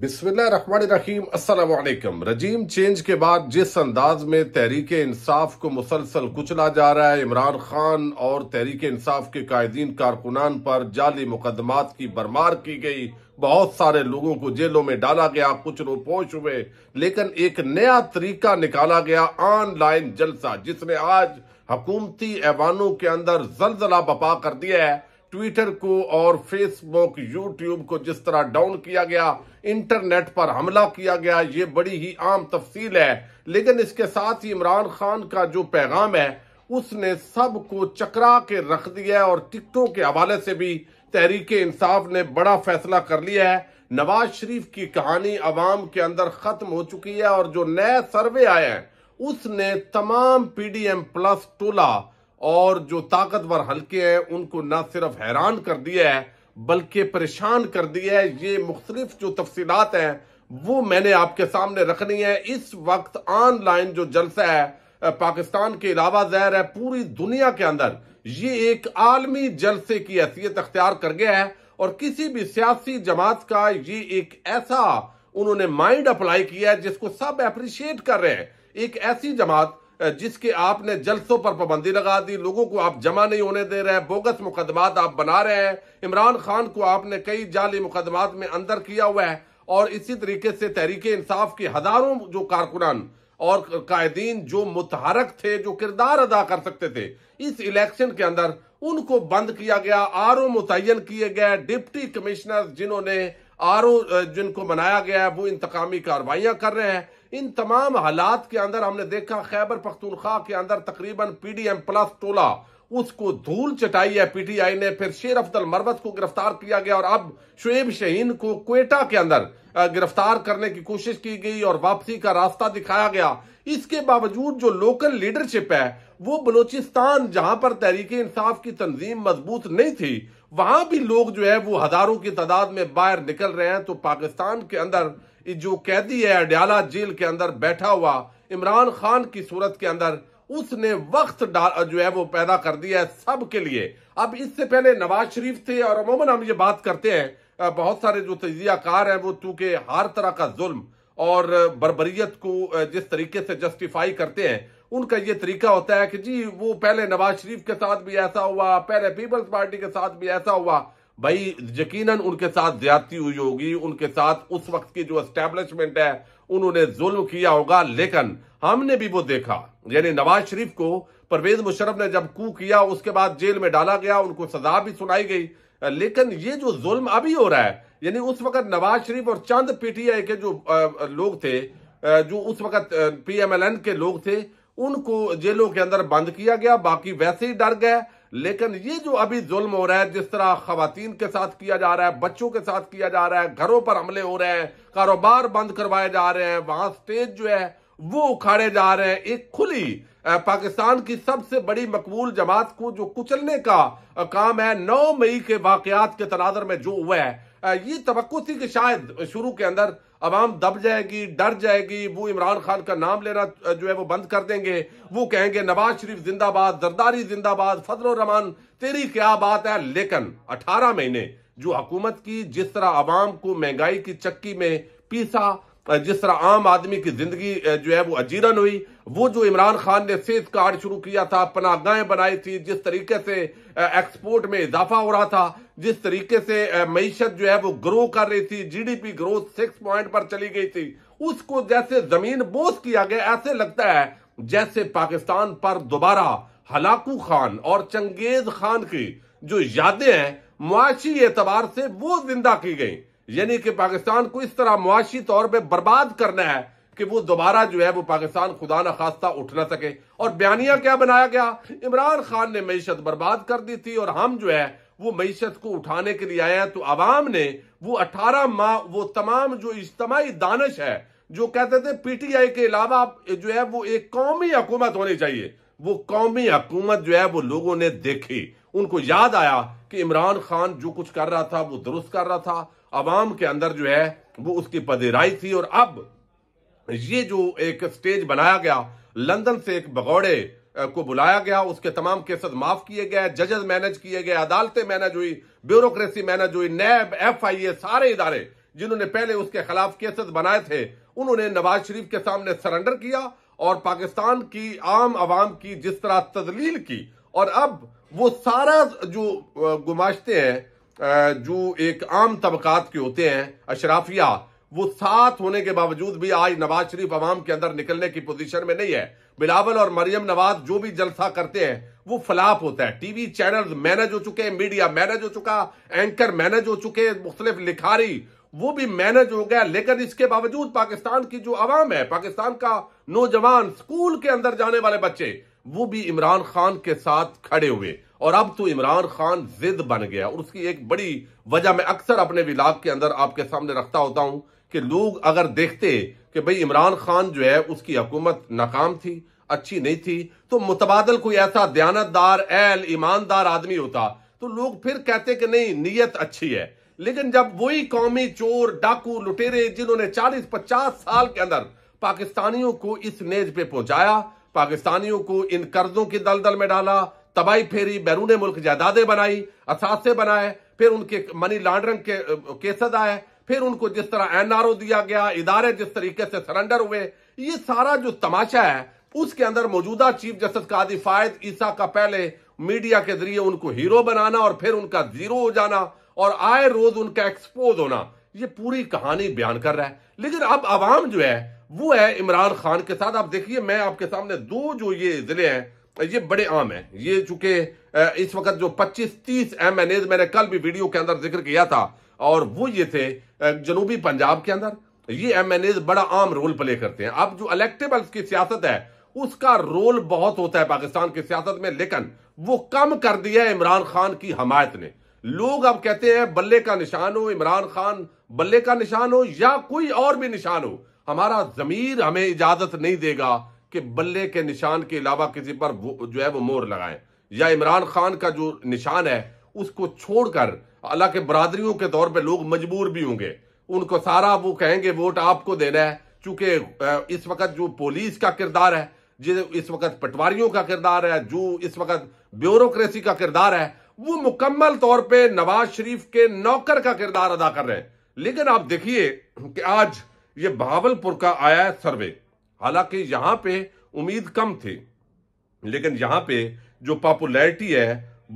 बिस्मिल्लाम अस्सलाम रजीम चेंज के बाद जिस अंदाज में तहरीक इंसाफ को मुसलसल कुचला जा रहा है इमरान खान और तहरीक इंसाफ के कायदीन कारकुनान पर जाली मुकदमात की बरमार की गई बहुत सारे लोगों को जेलों में डाला गया कुछ रोपोश हुए लेकिन एक नया तरीका निकाला गया ऑनलाइन जलसा जिसने आज हकूमती ऐवानों के अंदर जलजला बपा कर दिया है ट्विटर को और फेसबुक यूट्यूब को जिस तरह डाउन किया गया इंटरनेट पर हमला किया गया ये बड़ी ही आम तफसील है लेकिन इसके साथ ही इमरान खान का जो पैगाम है उसने सबको चकरा के रख दिया है और टिकटों के हवाले से भी तहरीक इंसाफ ने बड़ा फैसला कर लिया है नवाज शरीफ की कहानी अवाम के अंदर खत्म हो चुकी है और जो नए सर्वे आए हैं उसने तमाम पीडीएम प्लस टोला और जो ताकतवर हल्के हैं उनको ना सिर्फ हैरान कर दिया है बल्कि परेशान कर दिया है ये मुख्तलिफ जो तफसीलात हैं वो मैंने आपके सामने रखनी है इस वक्त ऑनलाइन जो जलसा है पाकिस्तान के अलावा जहर है पूरी दुनिया के अंदर ये एक आलमी जलसे की हैसियत अख्तियार कर गया है और किसी भी सियासी जमात का ये एक ऐसा उन्होंने माइंड अप्लाई किया है जिसको सब अप्रिशिएट कर रहे हैं एक ऐसी जमात जिसके आपने जलसों पर पाबंदी लगा दी लोगों को आप जमा नहीं होने दे रहे बोगस मुकदमात आप बना रहे हैं इमरान खान को आपने कई जाली मुकदमात में अंदर किया हुआ है और इसी तरीके से तहरीक इंसाफ के हजारों जो कारकुनान और कायदीन जो मुतहरक थे जो किरदार अदा कर सकते थे इस इलेक्शन के अंदर उनको बंद किया गया आर ओ मुतन किए गए डिप्टी कमिश्नर जिन्होंने आर ओ जिनको बनाया गया है वो इंतकामी कार्रवाइयां कर रहे हैं इन तमाम हालात के अंदर हमने देखा खैबर पख्तूनख्वा के अंदर तकरीबन पीडीएम प्लस टोला उसको धूल चटाई है पीटीआई ने फिर शेर अफजल मरवत को गिरफ्तार किया गया और अब शुएब शहीन को क्वेटा के अंदर गिरफ्तार करने की कोशिश की गई और वापसी का रास्ता दिखाया गया इसके बावजूद जो लोकल लीडरशिप है वो बलोचिस्तान जहां पर तहरीक इंसाफ की तंजीम मजबूत नहीं थी वहां भी लोग जो है वो हजारों की तादाद में बाहर निकल रहे हैं तो पाकिस्तान के अंदर जो कैदी है अडयाला जेल के अंदर बैठा हुआ इमरान खान की सूरत के अंदर उसने वक्त जो है वो पैदा कर दिया है सब के लिए अब इससे पहले नवाज शरीफ थे और अमूमन हम ये बात करते हैं बहुत सारे जो तजियाकार हैं वो चूंकि हर तरह का जुल्म और बरबरीत को जिस तरीके से जस्टिफाई करते हैं उनका ये तरीका होता है कि जी वो पहले नवाज शरीफ के साथ भी ऐसा हुआ पहले पीपल्स पार्टी के साथ भी ऐसा हुआ भाई यकीनन उनके साथ ज्यादती हुई होगी उनके साथ उस वक्त की जो एस्टेब्लिशमेंट है उन्होंने जुल्म किया होगा लेकिन हमने भी वो देखा यानी नवाज शरीफ को परवेज मुशरफ ने जब कू किया उसके बाद जेल में डाला गया उनको सजा भी सुनाई गई लेकिन ये जो जुल्म अभी हो रहा है यानी उस वक्त नवाज शरीफ और चंद पीटीआई के जो लोग थे जो उस वक्त पीएमएलएन के लोग थे उनको जेलों के अंदर बंद किया गया बाकी वैसे ही डर गए लेकिन ये जो अभी जुल्म हो रहा है जिस तरह खातन के साथ किया जा रहा है बच्चों के साथ किया जा रहा है घरों पर हमले हो रहे हैं कारोबार बंद करवाए जा रहे हैं वहां स्टेज जो है वो उखाड़े जा रहे हैं एक खुली पाकिस्तान की सबसे बड़ी मकबूल जमात को जो कुचलने का काम है नौ मई के वाकयात के तनाजर में जो हुआ है ये तो थी कि शायद शुरू के अंदर आवाम दब जाएगी डर जाएगी वो इमरान खान का नाम लेना जो है वो बंद कर देंगे वो कहेंगे नवाज शरीफ जिंदाबाद जरदारी जिंदाबाद फजल रमान तेरी क्या बात है लेकिन अठारह महीने जो हकूमत की जिस तरह आवाम को महंगाई की चक्की में पीसा जिस तरह आम आदमी की जिंदगी जो है वो अजीरन हुई वो जो इमरान खान ने सेज कार्ड शुरू किया था पनागाहें बनाई थी जिस तरीके से एक्सपोर्ट में इजाफा हो रहा था जिस तरीके से मीशत जो है वो ग्रो कर रही थी जीडीपी ग्रोथ सिक्स पॉइंट पर चली गई थी उसको जैसे जमीन बोस किया गया ऐसे लगता है जैसे पाकिस्तान पर दोबारा हलाकू खान और चंगेज खान की जो यादें हैं मुआशी एतबार से वो जिंदा की गई यानी कि पाकिस्तान को इस तरह मुआशी तौर पर बर्बाद करना है कि वो दोबारा जो है वो पाकिस्तान खुदा न खास्ता उठ ना सके और बयानिया क्या बनाया गया इमरान खान ने मीशत बर्बाद कर दी थी और हम जो है वो मीशत को उठाने के लिए आए हैं तो आवाम ने वो अठारह माह वो तमाम जो इज्तमाही दानश है जो कहते थे पीटीआई के अलावा जो है वो एक कौमी हकूमत होनी चाहिए वो कौमी हकूमत जो है वो लोगों ने देखी उनको याद आया कि इमरान खान जो कुछ कर रहा था वो दुरुस्त कर रहा था आवाम के अंदर जो है वो उसकी पदेराई थी और अब ये जो एक स्टेज बनाया गया लंदन से एक भगौड़े को बुलाया गया उसके तमाम केसेस माफ किए गए जजेस मैनेज किए गए अदालतें मैनेज हुई ब्यूरोक्रेसी मैनेज हुई नैब एफ आई ए सारे इदारे जिन्होंने पहले उसके खिलाफ केसेस बनाए थे उन्होंने नवाज शरीफ के सामने सरेंडर किया और पाकिस्तान की आम आवाम की जिस तरह तजलील की और अब वो सारा जो गुमाश्ते हैं जो एक आम तबकात के होते हैं अशराफिया वो साथ होने के बावजूद भी आज नवाज शरीफ अवाम के अंदर निकलने की पोजीशन में नहीं है बिलावल और मरियम नवाज जो भी जलसा करते हैं वो फलाप होता है टीवी चैनल मैनेज हो चुके हैं मीडिया मैनेज हो चुका एंकर मैनेज हो चुके मुख्तलिफ लिखारी वो भी मैनेज हो गया लेकिन इसके बावजूद पाकिस्तान की जो आवाम है पाकिस्तान का नौजवान स्कूल के अंदर जाने वाले बच्चे वो भी इमरान खान के साथ खड़े हुए और अब तो इमरान खान जिद बन गया और उसकी एक बड़ी वजह मैं अक्सर अपने विलाग के अंदर आपके सामने रखता होता हूं कि लोग अगर देखते कि भाई इमरान खान जो है उसकी हुकूमत नाकाम थी अच्छी नहीं थी तो मुतबादल कोई ऐसा दयानतदार एल ईमानदार आदमी होता तो लोग फिर कहते कि नहीं नीयत अच्छी है लेकिन जब वही कौमी चोर डाकू लुटेरे जिन्होंने 40-50 साल के अंदर पाकिस्तानियों को इस नेज पे पहुंचाया पाकिस्तानियों को इन कर्जों के दलदल में डाला तबाही फेरी बैरून मुल्क जायदादें बनाई असासे बनाए फिर उनके मनी लॉन्ड्रिंग के केसेस आए फिर उनको जिस तरह एनआरओ दिया गया इदारे जिस तरीके से सरेंडर हुए ये सारा जो तमाशा है उसके अंदर मौजूदा चीफ जस्टिस का फायद ईसा का पहले मीडिया के जरिए उनको हीरो बनाना और फिर उनका जीरो हो जाना और आए रोज उनका एक्सपोज होना ये पूरी कहानी बयान कर रहा है लेकिन अब आवाम जो है वो है इमरान खान के साथ आप देखिए मैं आपके सामने दो जो ये जिले हैं ये बड़े आम है ये चूंकि इस वक्त जो 25-30 एम एन एज मैंने कल भी वीडियो के अंदर जिक्र किया था और वो ये थे जनूबी पंजाब के अंदर ये एम एन एज बड़ा आम रोल प्ले करते हैं अब जो इलेक्टेबल्स की सियासत है उसका रोल बहुत होता है पाकिस्तान की सियासत में लेकिन वो कम कर दिया इमरान खान की हमायत ने लोग अब कहते हैं बल्ले का निशान हो इमरान खान बल्ले का निशान हो या कोई और भी निशान हो हमारा जमीर हमें इजाजत नहीं देगा कि बल्ले के निशान के अलावा किसी पर जो है वो मोर लगाए या इमरान खान का जो निशान है उसको छोड़कर अल्लाह के बरादरियों के तौर पे लोग मजबूर भी होंगे उनको सारा वो कहेंगे वोट आपको देना है चूंकि इस वक्त जो पुलिस का किरदार है जिस इस वक्त पटवारियों का किरदार है जो इस वक्त ब्यूरोक्रेसी का किरदार है वो मुकम्मल तौर पे नवाज शरीफ के नौकर का किरदार अदा कर रहे हैं लेकिन आप देखिए कि आज ये बहावलपुर का आया है सर्वे हालांकि यहां पे उम्मीद कम थी लेकिन यहां पे जो पॉपुलैरिटी है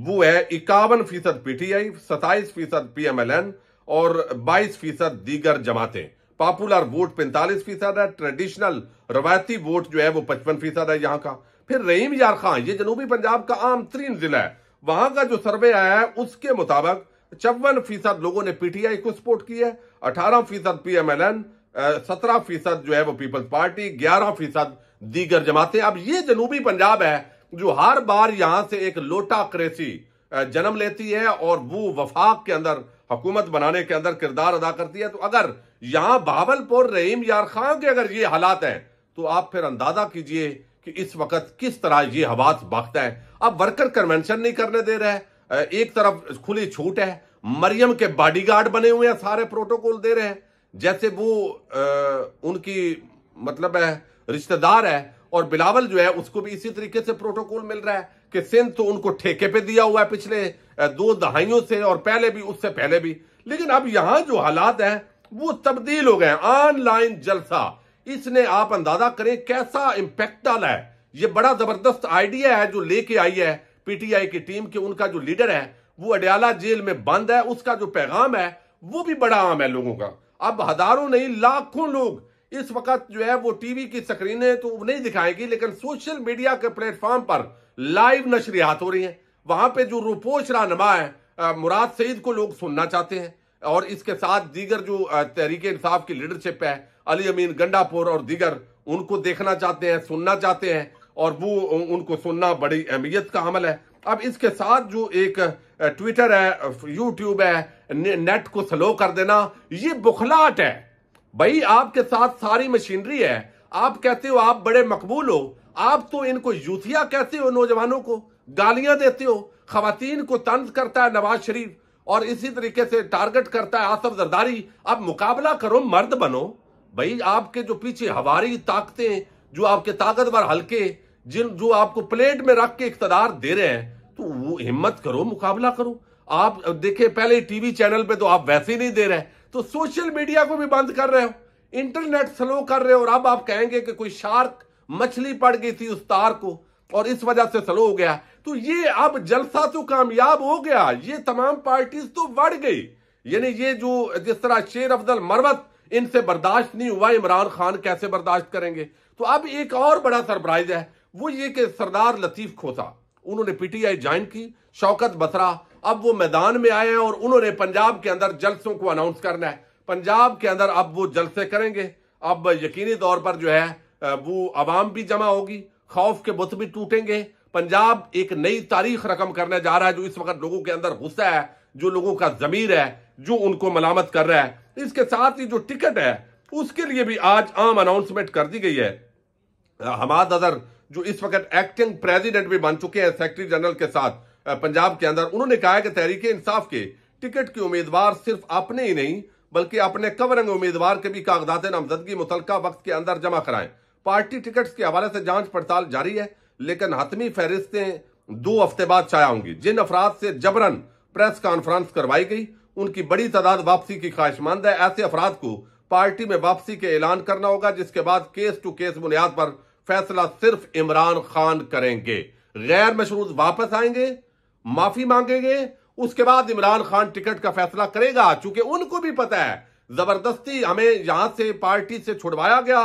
वो है इक्यावन फीसद पीटीआई सताइस फीसद पीएमएलएन और बाईस फीसद दीगर जमातें पॉपुलर वोट पैंतालीस फीसद है ट्रेडिशनल रवायती वोट जो है वो पचपन फीसद है यहाँ का फिर रहीम यार खान ये जनूबी पंजाब का आम तरीन जिला है वहां का जो सर्वे आया है उसके मुताबिक चौवन फीसद लोगों ने पीटीआई को सपोर्ट किया है अठारह फीसद पीएमएलएन सत्रह फीसद जो है वो पीपल्स पार्टी ग्यारह फीसद दीगर जमातें अब ये जनूबी पंजाब है जो हर बार यहां से एक लोटाक्रेसी जन्म लेती है और वो वफाक के अंदर हुकूमत बनाने के अंदर किरदार अदा करती है तो अगर यहां बाबलपुर रहीम यार खान के अगर ये हालात हैं तो आप फिर अंदाजा कीजिए कि इस वक्त किस तरह ये हवास भागता है अब वर्कर कन्वेंशन नहीं करने दे रहे एक तरफ खुली छूट है मरियम के बॉडीगार्ड बने हुए हैं सारे प्रोटोकॉल दे रहे हैं जैसे वो आ, उनकी मतलब है रिश्तेदार है और बिलावल जो है उसको भी इसी तरीके से प्रोटोकॉल मिल रहा है कि सिंध तो उनको ठेके पे दिया हुआ है पिछले दो दहाइयों से और पहले भी उससे पहले भी लेकिन अब यहां जो हालात है वो तब्दील हो गए ऑनलाइन जलसा इसने आप अंदाजा करें कैसा इंपैक्ट डाला है ये बड़ा जबरदस्त आइडिया है जो लेके आई है पीटीआई की टीम के उनका जो लीडर है वो अडयाला जेल में बंद है उसका जो पैगाम है वो भी बड़ा आम है लोगों का अब हजारों नहीं लाखों लोग इस वक्त जो है वो टीवी की स्क्रीनें तो नहीं दिखाएगी लेकिन सोशल मीडिया के प्लेटफॉर्म पर लाइव नशरियात हो रही है वहां पे जो रुपोश रहनमा है मुराद सईद को लोग सुनना चाहते हैं और इसके साथ दीगर जो तहरीक इंसाफ की लीडरशिप है अली अमीन गंडापुर और दीगर उनको देखना चाहते हैं सुनना चाहते हैं और वो उनको सुनना बड़ी अहमियत का अमल है अब इसके साथ जो एक ट्विटर है यूट्यूब है ने, नेट को स्लो कर देना ये बुखलाट है भाई आपके साथ सारी मशीनरी है आप कहते हो आप बड़े मकबूल हो आप तो इनको यूथिया कहते हो नौजवानों को गालियां देते हो खातन को तंज करता है नवाज शरीफ और इसी तरीके से टारगेट करता है आसफ जरदारी आप मुकाबला करो मर्द बनो भाई आपके जो पीछे हवारी ताकतें जो आपके ताकतवर हल्के जिन जो आपको प्लेट में रख के इकतदार दे रहे हैं तो वो हिम्मत करो मुकाबला करो आप देखे पहले टीवी चैनल पे तो आप वैसे ही नहीं दे रहे तो सोशल मीडिया को भी बंद कर रहे हो इंटरनेट स्लो कर रहे हो और अब आप कहेंगे कि कोई शार्क मछली पड़ गई थी उस तार को और इस वजह से स्लो हो गया तो ये अब जलसा तो कामयाब हो गया ये तमाम पार्टीज तो बढ़ गई यानी ये जो जिस तरह शेर अफजल मरवत इनसे बर्दाश्त नहीं हुआ इमरान खान कैसे बर्दाश्त करेंगे तो अब एक और बड़ा सरप्राइज है वो ये कि सरदार लतीफ खोसा उन्होंने पीटीआई ज्वाइन की शौकत बसरा अब वो मैदान में आए हैं और उन्होंने पंजाब के अंदर जलसों को अनाउंस करना है पंजाब के अंदर अब वो जलसे करेंगे अब यकीनी तौर पर जो है वो आवाम भी जमा होगी खौफ के बुत भी टूटेंगे पंजाब एक नई तारीख रकम करने जा रहा है जो इस वक्त लोगों के अंदर गुस्सा है जो लोगों का जमीर है जो उनको मलामत कर रहा है इसके साथ ही जो टिकट है उसके लिए भी आज आम अनाउंसमेंट कर दी गई है हमाद अदर जो इस वक्त एक्टिंग प्रेसिडेंट भी बन चुके हैं सेक्रेटरी जनरल के साथ पंजाब के अंदर उन्होंने कहा कि तहरीक इंसाफ के टिकट के उम्मीदवार सिर्फ अपने ही नहीं बल्कि अपने कवरंग उम्मीदवार के भी कागजात नामजदगी मुतलका वक्त के अंदर जमा कराएं पार्टी टिकट के हवाले से जांच पड़ताल जारी है लेकिन हतमी फहरिस्तें दो हफ्ते बाद छाया होंगी जिन अफराद से जबरन प्रेस कॉन्फ्रेंस करवाई गई उनकी बड़ी तादाद वापसी की ख्वाहिशमंद है ऐसे अफराद को पार्टी में वापसी के ऐलान करना होगा जिसके बाद केस टू केस बुनियाद पर फैसला सिर्फ इमरान खान करेंगे गैर मशरूत वापस आएंगे माफी मांगेंगे उसके बाद इमरान खान टिकट का फैसला करेगा चूंकि उनको भी पता है जबरदस्ती हमें यहां से पार्टी से छुड़वाया गया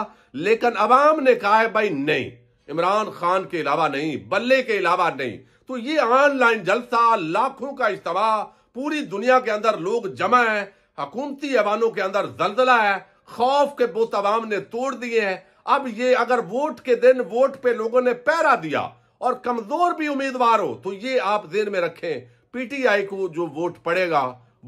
लेकिन अवाम ने कहा है भाई नहीं इमरान खान के अलावा नहीं बल्ले के अलावा नहीं तो ये ऑनलाइन जलसा लाखों का इज्तवा पूरी दुनिया के अंदर लोग जमा है हकूमती अवानों के अंदर जलजला है खौफ के बुत अवाम ने तोड़ दिए हैं अब ये अगर वोट के दिन वोट पे लोगों ने पैरा दिया और कमजोर भी उम्मीदवार हो तो ये आप जेन में रखें पीटीआई को जो वोट पड़ेगा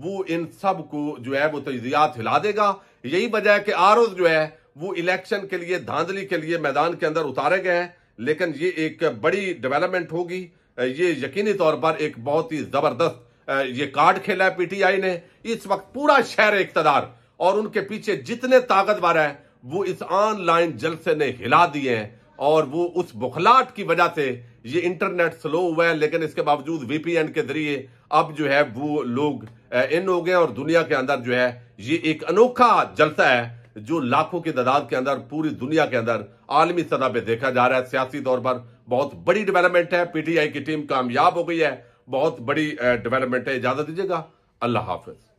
वो इन सब को जो है वो तजियात हिला देगा यही वजह है कि आरोज जो है वो इलेक्शन के लिए धांधली के लिए मैदान के अंदर उतारे गए हैं लेकिन ये एक बड़ी डेवलपमेंट होगी ये यकीनी तौर पर एक बहुत ही जबरदस्त ये कार्ड खेला है पीटीआई ने इस वक्त पूरा शहर इकतदार और उनके पीछे जितने ताकतवर है वो इस ऑनलाइन जलसे ने हिला दिए हैं और वो उस बुखलाट की वजह से ये इंटरनेट स्लो हुआ है लेकिन इसके बावजूद वीपीएन के जरिए अब जो है वो लोग इन हो गए और दुनिया के अंदर जो है ये एक अनोखा जलसा है जो लाखों की तादाद के अंदर पूरी दुनिया के अंदर आलमी सतह पर देखा जा रहा है सियासी तौर पर बहुत बड़ी डेवलपमेंट है पीटीआई की टीम कामयाब हो गई है बहुत बड़ी डेवलपमेंट है इजाजत दीजिएगा अल्लाह हाफिज